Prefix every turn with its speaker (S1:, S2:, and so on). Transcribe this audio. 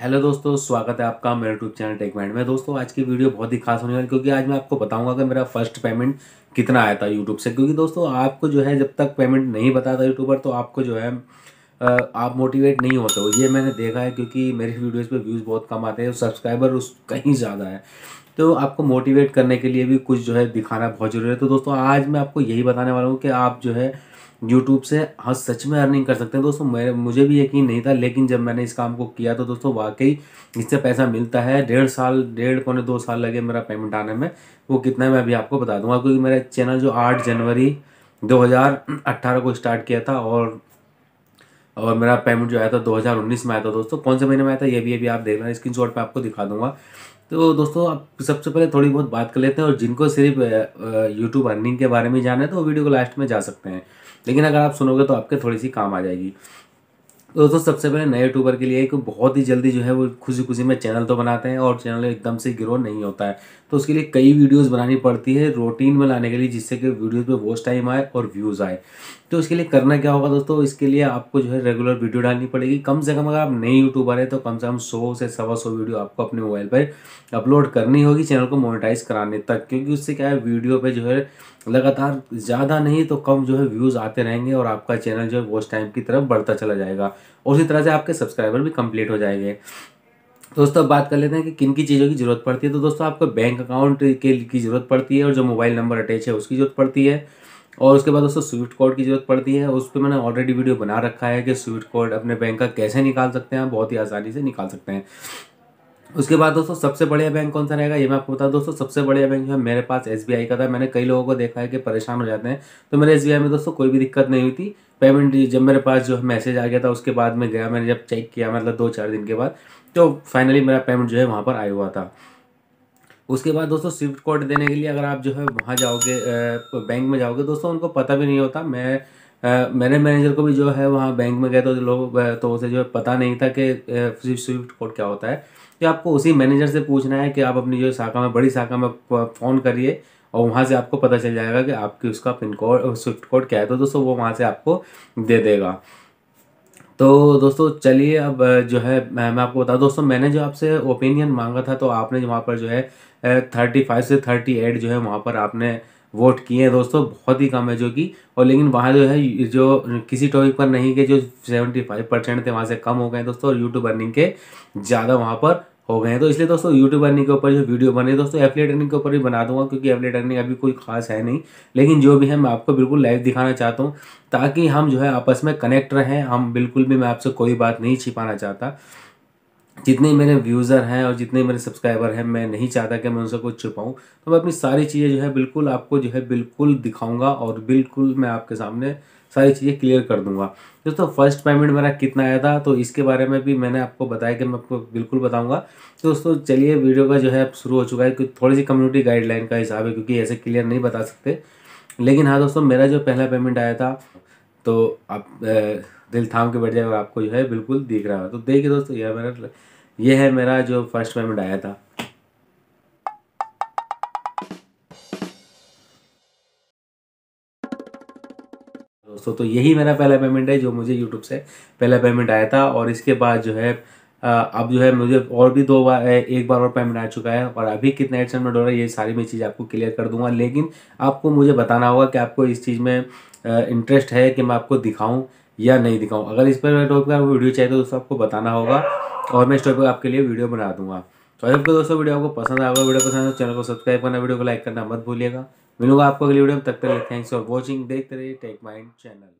S1: hello दोस्तों स्वागत है आपका मेरे यूट्यूब चैनल टेक माइंड में दोस्तों आज की वीडियो बहुत ही खास होने वाली क्योंकि आज मैं आपको बताऊंगा कि मेरा फर्स्ट पेमेंट कितना आया था यूट्यूब से क्योंकि दोस्तों आपको जो है जब तक पेमेंट नहीं बताता यूट्यूबर तो आपको जो है आप मोटिवेट नहीं होते हो ये मैंने देखा है क्योंकि मेरी वीडियोज़ पर व्यूज़ बहुत कम आते हैं सब्सक्राइबर उस कहीं ज़्यादा है तो आपको मोटिवेट करने के लिए भी कुछ जो है दिखाना बहुत ज़रूरी है तो दोस्तों आज मैं आपको यही बताने वाला हूँ कि आप जो है यूट्यूब से हाँ सच में अर्निंग कर सकते हैं दोस्तों मेरे मुझे भी यकीन नहीं था लेकिन जब मैंने इस काम को किया तो दोस्तों वाकई इससे पैसा मिलता है डेढ़ साल डेढ़ पौने दो साल लगे मेरा पेमेंट आने में वो कितना है मैं अभी आपको बता दूंगा क्योंकि मेरा चैनल जो आठ जनवरी अट्ठारह को स्टार्ट किया था और और मेरा पेमेंट जो आया था 2019 में आया था दोस्तों कौन से महीने में आया था ये भी अभी आप देख रहे हैं स्क्रीन शॉट आपको दिखा दूंगा तो दोस्तों आप सबसे पहले थोड़ी बहुत बात कर लेते हैं और जिनको सिर्फ यूट्यूब अर्निंग के बारे में जाना है तो वीडियो को लास्ट में जा सकते हैं लेकिन अगर आप सुनोगे तो आपके थोड़ी सी काम आ जाएगी तो दोस्तों सबसे पहले नए यूट्यूबर के लिए एक बहुत ही जल्दी जो है वो खुशी खुशी में चैनल तो बनाते हैं और चैनल एकदम से ग्रो नहीं होता है तो उसके लिए कई वीडियोस बनानी पड़ती है रूटीन लाने के लिए जिससे कि वीडियोस पे वो टाइम आए और व्यूज़ आए तो इसके लिए करना क्या होगा दोस्तों इसके लिए आपको जो है रेगुलर वीडियो डालनी पड़ेगी कम से कम अगर आप नए यूट्यूबर हैं तो कम से कम सौ से सवा सौ वीडियो आपको अपने मोबाइल पर अपलोड करनी होगी चैनल को मोनिटाइज कराने तक क्योंकि उससे क्या है वीडियो पर जो है लगातार ज़्यादा नहीं तो कम जो है व्यूज़ आते रहेंगे और आपका चैनल जो है वोस्ट टाइम की तरफ बढ़ता चला जाएगा और उसी तरह से आपके सब्सक्राइबर भी कंप्लीट हो जाएंगे तो दोस्तों अब बात कर लेते हैं कि किन की चीज़ों की ज़रूरत पड़ती है तो दोस्तों आपको बैंक अकाउंट के की ज़रूरत पड़ती है और जो मोबाइल नंबर अटैच है उसकी ज़रूरत पड़ती है और उसके बाद दोस्तों स्विफ्ट कोड की ज़रूरत पड़ती है उस पर मैंने ऑलरेडी वीडियो बना रखा है कि स्विफ्ट कोड अपने बैंक का कैसे निकाल सकते हैं बहुत ही आसानी से निकाल सकते हैं उसके बाद दोस्तों सबसे बढ़िया बैंक कौन सा रहेगा ये मैं आपको बता दोस्तों सबसे बढ़िया बैंक जो है मेरे पास एस का था मैंने कई लोगों को देखा है कि परेशान हो जाते हैं तो मेरे एस में दोस्तों कोई भी दिक्कत नहीं हुई थी पेमेंट जब मेरे पास जो है मैसेज आ गया था उसके बाद में गया मैंने जब चेक किया मतलब दो चार दिन के बाद तो फाइनली मेरा पेमेंट जो है वहाँ पर आया हुआ था उसके बाद दोस्तों स्विफ्ट कोड देने के लिए अगर आप जो है वहाँ जाओगे बैंक में जाओगे दोस्तों उनको पता भी नहीं होता मैं मैंने मैनेजर को भी जो है वहाँ बैंक में गए तो लोग तो उसे जो है पता नहीं था कि स्विफ्ट कोड क्या होता है तो आपको उसी मैनेजर से पूछना है कि आप अपनी जो शाखा में बड़ी शाखा में फ़ोन करिए और वहाँ से आपको पता चल जाएगा कि आपकी उसका पिन कोड स्विफ्ट कोड क्या है तो दोस्तों वो वहाँ से आपको दे देगा तो दोस्तों चलिए अब जो है मैं आपको बता दोस्तों मैंने जो आपसे ओपिनियन मांगा था तो आपने वहाँ पर जो है थर्टी फाइव से थर्टी एट जो है वहाँ पर आपने वोट किए हैं दोस्तों बहुत ही कम है जो कि और लेकिन वहाँ जो है जो किसी टॉपिक पर नहीं के जो सेवेंटी फाइव परसेंट थे वहाँ से कम हो गए दोस्तों और यूट्यूब अर्निंग के ज़्यादा वहाँ पर हो गए हैं तो इसलिए दोस्तों यूट्यूब अर्निंग के ऊपर जो वीडियो बने दोस्तों एफलेट अर्निंग के ऊपर भी बना दूंगा क्योंकि एफलेट अर्निंग अभी कोई खास है नहीं लेकिन जो भी है मैं आपको बिल्कुल लाइव दिखाना चाहता हूँ ताकि हम जो है आपस में कनेक्ट रहें हम बिल्कुल भी मैं आपसे कोई बात नहीं छिपाना चाहता जितने मेरे व्यूज़र हैं और जितने मेरे सब्सक्राइबर हैं मैं नहीं चाहता कि मैं उनसे कुछ छुपाऊँ तो मैं अपनी सारी चीज़ें जो है बिल्कुल आपको जो है बिल्कुल दिखाऊंगा और बिल्कुल मैं आपके सामने सारी चीज़ें क्लियर कर दूंगा दोस्तों फर्स्ट पेमेंट मेरा कितना आया था तो इसके बारे में भी मैंने आपको बताया कि मैं आपको बिल्कुल बताऊंगा दोस्तों चलिए वीडियो का जो है शुरू हो चुका है क्योंकि थोड़ी सी कम्युनिटी गाइडलाइन का हिसाब है क्योंकि ऐसे क्लियर नहीं बता सकते लेकिन हाँ दोस्तों मेरा जो पहला पेमेंट आया था तो आप दिल थाम के बैठ जाएगा आपको जो है बिल्कुल दिख रहा है तो देखिए दोस्तों यह मेरा ये है मेरा जो फर्स्ट पेमेंट आया था दोस्तों तो यही मेरा पहला पेमेंट है जो मुझे यूट्यूब से पहला पेमेंट आया था और इसके बाद जो है अब जो है मुझे और भी दो बार एक बार और पेमेंट आ चुका है और अभी कितना एडसेंट में डॉलर ये सारी मैं चीज़ आपको क्लियर कर दूंगा लेकिन आपको मुझे बताना होगा कि आपको इस चीज़ में इंटरेस्ट है कि मैं आपको दिखाऊं या नहीं दिखाऊं अगर इस पर टॉपिक वीडियो चाहिए तो दोस्तों आपको बताना होगा और मैं इस टॉपिक आपके लिए वीडियो बना दूंगा तो आई आपको दोस्तों वीडियो आपको पसंद आएगा वीडियो पसंद है चैनल तो को सब्सक्राइब करना वीडियो को लाइक करना मत भूलिएगा मिलूंगा आपको अगली वीडियो में तक तक थैंक्स फॉर वॉचिंग देखते रहिए टेक माइंड चैनल